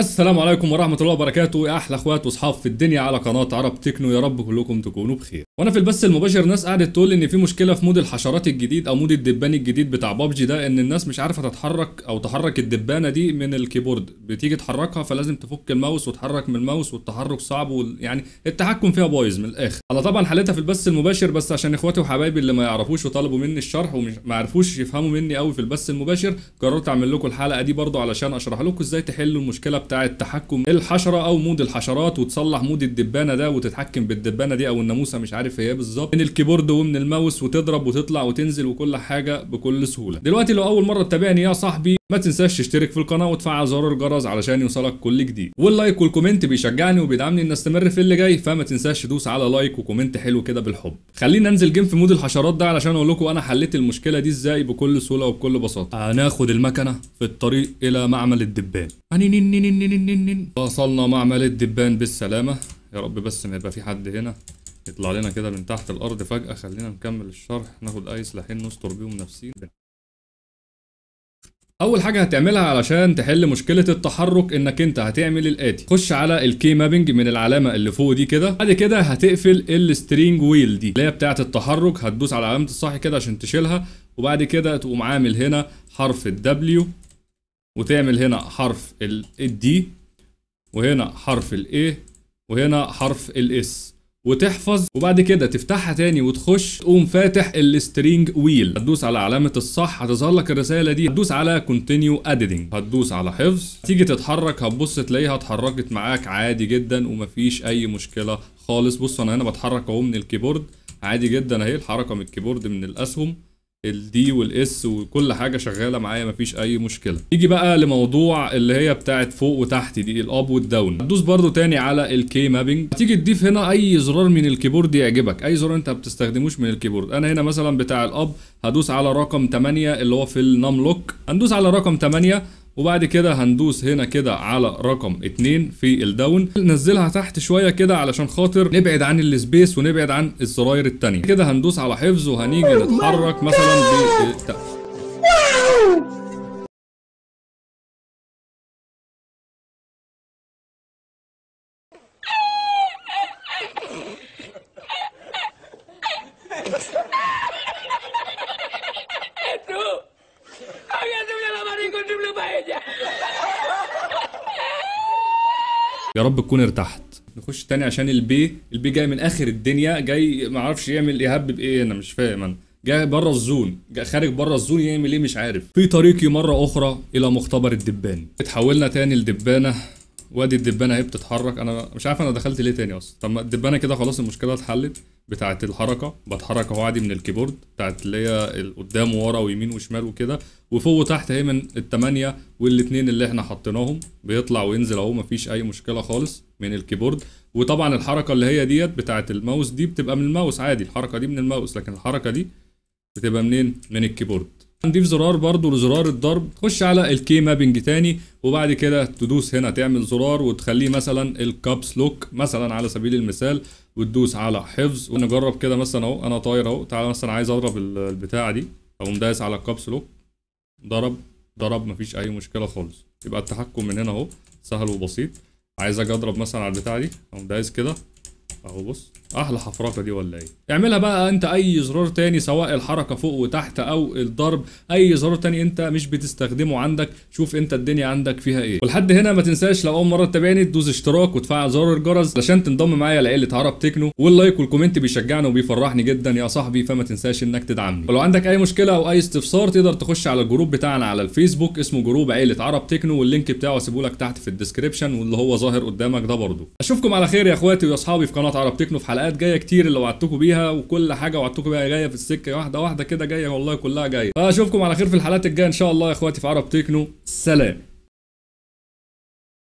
السلام عليكم ورحمة الله وبركاته يا أحلى أخوات وأصحاب في الدنيا على قناة عرب تكنو يا رب كلكم تكونوا بخير. وأنا في البث المباشر ناس قعدت تقول إن في مشكلة في مود الحشرات الجديد أو مود الدبان الجديد بتاع بابجي ده إن الناس مش عارفة تتحرك أو تحرك الدبانة دي من الكيبورد، بتيجي تحركها فلازم تفك الماوس وتحرك من الماوس والتحرك صعب ويعني التحكم فيها بايظ من الآخر. أنا طبعا حليتها في البث المباشر بس عشان إخواتي وحبايبي اللي ما يعرفوش وطلبوا مني الشرح وما عرفوش يفهموا مني قوي في البث المباشر قررت أعمل لكم الحلقة دي برضو علشان أشرح لكم إزاي تحلوا المشكلة بتاعه تحكم الحشره او مود الحشرات وتصلح مود الدبانه ده وتتحكم بالدبانه دي او الناموسه مش عارف هي إيه بالظبط من الكيبورد ومن الماوس وتضرب وتطلع وتنزل وكل حاجه بكل سهوله دلوقتي لو اول مره تتابعني يا صاحبي ما تنساش تشترك في القناه وتفعل زر الجرس علشان يوصلك كل جديد واللايك والكومنت بيشجعني وبيدعمني ان استمر في اللي جاي فما تنساش تدوس على لايك وكومنت حلو كده بالحب خلينا ننزل جيم في مود الحشرات ده علشان اقول لكم انا حليت المشكله دي ازاي بكل سهوله وبكل بساطه هناخد المكنه في الطريق الى معمل الدبان وصلنا معمل الدبان بالسلامه يا رب بس ما يبقى في حد هنا يطلع لنا كده من تحت الارض فجاه خلينا نكمل الشرح ناخد اي سلاحين نستر بيهم نفسينا اول حاجه هتعملها علشان تحل مشكله التحرك انك انت هتعمل الاتي خش على الكي مابنج من العلامه اللي فوق دي كده بعد كده هتقفل السترينج ويل دي اللي هي بتاعه التحرك هتدوس على علامه الصح كده عشان تشيلها وبعد كده تقوم عامل هنا حرف الدبليو وتعمل هنا حرف الدي وهنا حرف الاي وهنا حرف الاس وتحفظ وبعد كده تفتحها تاني وتخش تقوم فاتح السترينج ويل هتدوس على علامه الصح هتظهر لك الرساله دي هتدوس على كونتينيو اديتنج هتدوس على حفظ تيجي تتحرك هتبص تلاقيها اتحركت معاك عادي جدا ومفيش اي مشكله خالص بص انا هنا بتحرك اهو من الكيبورد عادي جدا اهي الحركه من الكيبورد من الاسهم الدي والاس وكل حاجه شغاله معايا مفيش اي مشكله نيجي بقى لموضوع اللي هي بتاعه فوق وتحت دي الاب والداون هتدوس برده تاني على الكي مابنج هتيجي تضيف هنا اي زرار من الكيبورد يعجبك اي زرار انت ما بتستخدموش من الكيبورد انا هنا مثلا بتاع الاب هدوس على رقم 8 اللي هو في النام لوك هندوس على رقم 8 وبعد كده هندوس هنا كده على رقم 2 في الداون ننزلها تحت شويه كده علشان خاطر نبعد عن السبيس ونبعد عن الزراير الثانيه كده هندوس على حفظ وهنيجي oh نتحرك مثلا ب يا رب تكون ارتحت نخش تاني عشان البي البي جاي من اخر الدنيا جاي ما اعرفش يعمل يهب بايه انا مش فاهم انا جاي بره الزون جاي خارج بره الزون يعمل ايه مش عارف في طريقي مره اخرى الى مختبر الدبان اتحولنا تاني لدبانه وادي الدبانه اهي بتتحرك انا مش عارف انا دخلت ليه تاني اصلا طب ما الدبانه كده خلاص المشكله اتحلت بتاعت الحركه بتحرك اهو عادي من الكيبورد بتاعت اللي هي قدام وورا ويمين وشمال وكده وفوق وتحت اهي من الثمانيه والاثنين اللي احنا حطيناهم بيطلع وينزل اهو مفيش اي مشكله خالص من الكيبورد وطبعا الحركه اللي هي ديت بتاعت الماوس دي بتبقى من الماوس عادي الحركه دي من الماوس لكن الحركه دي بتبقى منين من الكيبورد نضيف زرار برضو لزرار الضرب خش على الكي مابنج تاني وبعد كده تدوس هنا تعمل زرار وتخليه مثلا الكابس لوك مثلا على سبيل المثال وتدوس على حفظ ونجرب كده مثلا اهو انا طاير اهو تعالى مثلا عايز اضرب البتاعه دي اقوم دايس على الكابس لوك ضرب ضرب مفيش اي مشكله خالص يبقى التحكم من هنا اهو سهل وبسيط عايز اجي اضرب مثلا على البتاعه دي اقوم دايس كده اهو بص احلى حفركه دي ولا ايه اعملها بقى انت اي زرار تاني سواء الحركه فوق وتحت او الضرب اي زرار تاني انت مش بتستخدمه عندك شوف انت الدنيا عندك فيها ايه ولحد هنا ما تنساش لو اول مره تتابعني تدوس اشتراك وتفعل زر الجرس علشان تنضم معايا لعيله عرب تكنو واللايك والكومنت بيشجعني وبيفرحني جدا يا صاحبي فما تنساش انك تدعمني ولو عندك اي مشكله او اي استفسار تقدر تخش على الجروب بتاعنا على الفيسبوك اسمه جروب عيله عرب تكنو واللينك بتاعه هسيبه لك تحت في الديسكربشن واللي هو ظاهر قدامك ده برده اشوفكم على خير يا اخواتي ويا اصحابي في قناه عرب تكنو في حلقات جايه كتير اللي وعدتكم بيها وكل حاجه وعدتكم بيها جايه في السكه واحده واحده كده جايه والله كلها جايه فاشوفكم على خير في الحلقات الجايه ان شاء الله يا اخواتي في عرب تكنو سلام